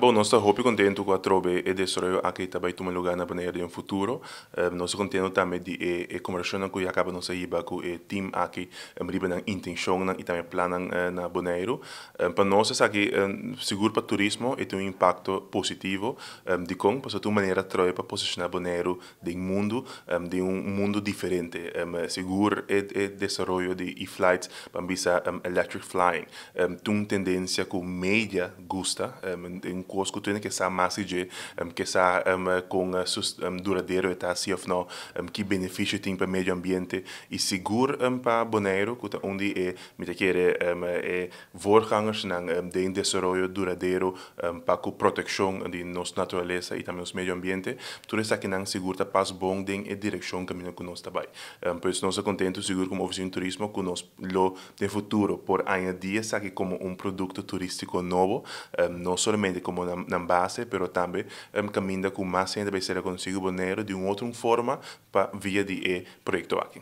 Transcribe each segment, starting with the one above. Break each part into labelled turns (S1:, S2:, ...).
S1: Bom, nós estamos muito contentes com a Trobe e desenvolvimento aqui também tomar lugar na de um futuro. Nós ehm, nós contentes também de e, e com com acaba nossa riba com ehm, o time aqui, um, riba na intenção e também planos na Bonaire. para nós, isso aqui, seguro para o turismo e tem um impacto positivo ehm, de como, para uma maneira Trobe para posicionar Bonaire de um mundo, de um mundo diferente. seguro e, o desenvolvimento de e-flights para um, electric flying. tem uma tendência que o média gosta, um, koos kutu que sa masi je um, que sa um, com si of no um, que benefício tem para meio ambiente ehm, e seguro um, para boneiro kuta onde é muita kere um, ehm, é voorgangers nang um, ehm, de desarrollo duradero pa para com proteção de nossa natureza e também nosso meio ambiente tudo isso nang seguro tá pas bom ding e direção caminho com nosso trabalho um, por isso nós contento seguro como oficina de turismo com nós lo de futuro por añadir aqui como um produto turístico novo um, não somente como como na, base, pero também um, caminha com mais gente brasileira consigo poner de uma outra forma para via de eh, projeto aqui.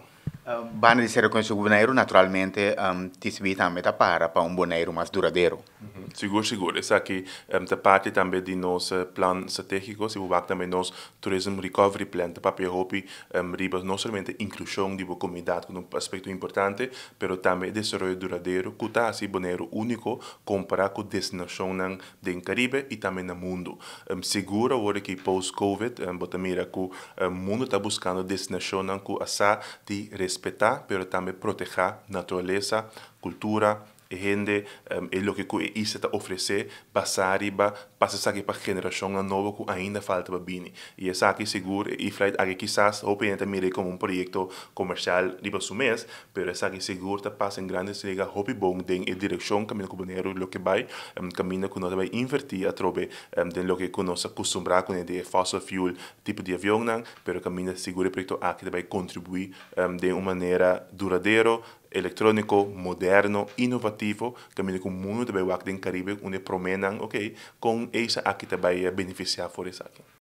S1: Banda de ser com o boneiro, naturalmente, um, mm-hmm. te se também tá eh, para para um boneiro mais duradouro. Uhum. Seguro, seguro. Essa aqui é um, parte também de nosso plano estratégico, se você também nosso Tourism Recovery Plan, para que hope um, ribas não somente inclusão de comunidade, que é um aspecto importante, mas também desenvolvimento duradouro, que está assim boneiro único comparado com destinação na, do Caribe e também no mundo. Um, seguro agora que pós-Covid, um, mira que o mundo está buscando destinação que essa de respeito respetar, pero también proteger naturaleza, cultura, y em, lo que isso está oferecer para a geração que ainda falta para seguro e quizás como un proyecto comercial de para pero pero seguro grandes hobby que vai um, em, invertir a través em, de que con el de fossil fuel tipo de avião pero seguro projeto va vai contribuir de uma manera duradero eletrônico, moderno, inovativo, também com muito bem o Caribe, onde promenam, ok, com isso é aqui também beneficiar por isso aqui.